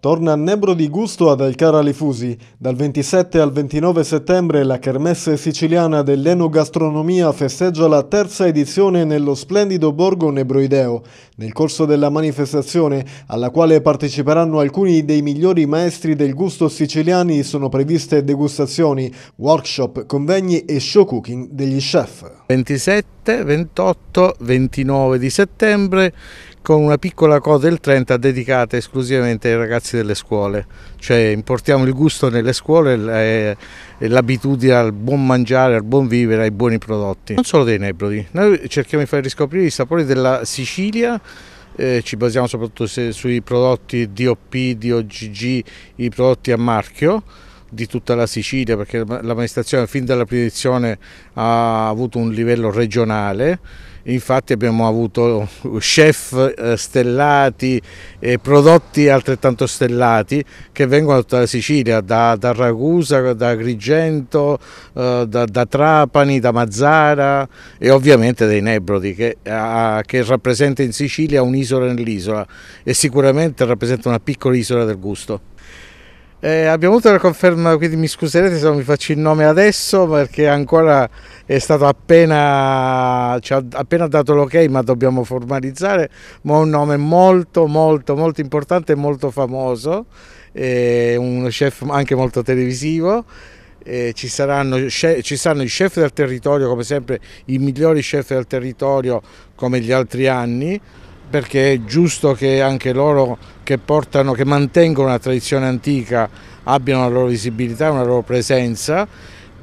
Torna a Nebro di Gusto ad Alcara Lifusi. Dal 27 al 29 settembre la Kermesse siciliana dell'enogastronomia festeggia la terza edizione nello splendido borgo Nebroideo. Nel corso della manifestazione, alla quale parteciperanno alcuni dei migliori maestri del gusto siciliani, sono previste degustazioni, workshop, convegni e show cooking degli chef. 27, 28, 29 di settembre con una piccola coda del 30 dedicata esclusivamente ai ragazzi delle scuole, cioè importiamo il gusto nelle scuole eh, e l'abitudine al buon mangiare, al buon vivere, ai buoni prodotti. Non solo dei nebrodi, noi cerchiamo di far riscoprire i sapori della Sicilia eh, ci basiamo soprattutto se, sui prodotti DOP, DOGG, i prodotti a marchio di tutta la Sicilia perché l'amministrazione fin dalla prima edizione ha avuto un livello regionale infatti abbiamo avuto chef eh, stellati e prodotti altrettanto stellati che vengono da tutta la Sicilia, da, da Ragusa, da Agrigento, eh, da, da, Trapani, da Mazzara e ovviamente dai Nebrodi che, eh, che rappresenta in Sicilia un'isola nell'isola e sicuramente rappresenta una piccola isola del gusto. Eh, abbiamo avuto la conferma, quindi mi scuserete se non vi faccio il nome adesso perché ancora è stato appena, ci appena dato l'ok ma dobbiamo formalizzare, ma un nome molto molto molto importante e molto famoso, è un chef anche molto televisivo. Eh, ci, saranno, ci saranno i chef del territorio, come sempre i migliori chef del territorio come gli altri anni, perché è giusto che anche loro che, portano, che mantengono la tradizione antica abbiano la loro visibilità, una loro presenza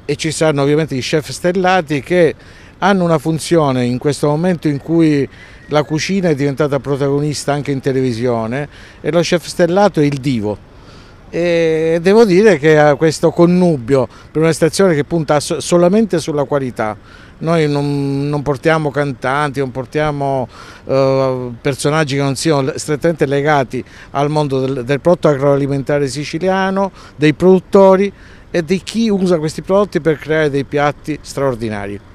e ci saranno ovviamente i chef stellati che hanno una funzione in questo momento in cui la cucina è diventata protagonista anche in televisione e lo chef stellato è il divo. E devo dire che questo connubio per una stazione che punta solamente sulla qualità noi non, non portiamo cantanti, non portiamo eh, personaggi che non siano strettamente legati al mondo del, del prodotto agroalimentare siciliano, dei produttori e di chi usa questi prodotti per creare dei piatti straordinari.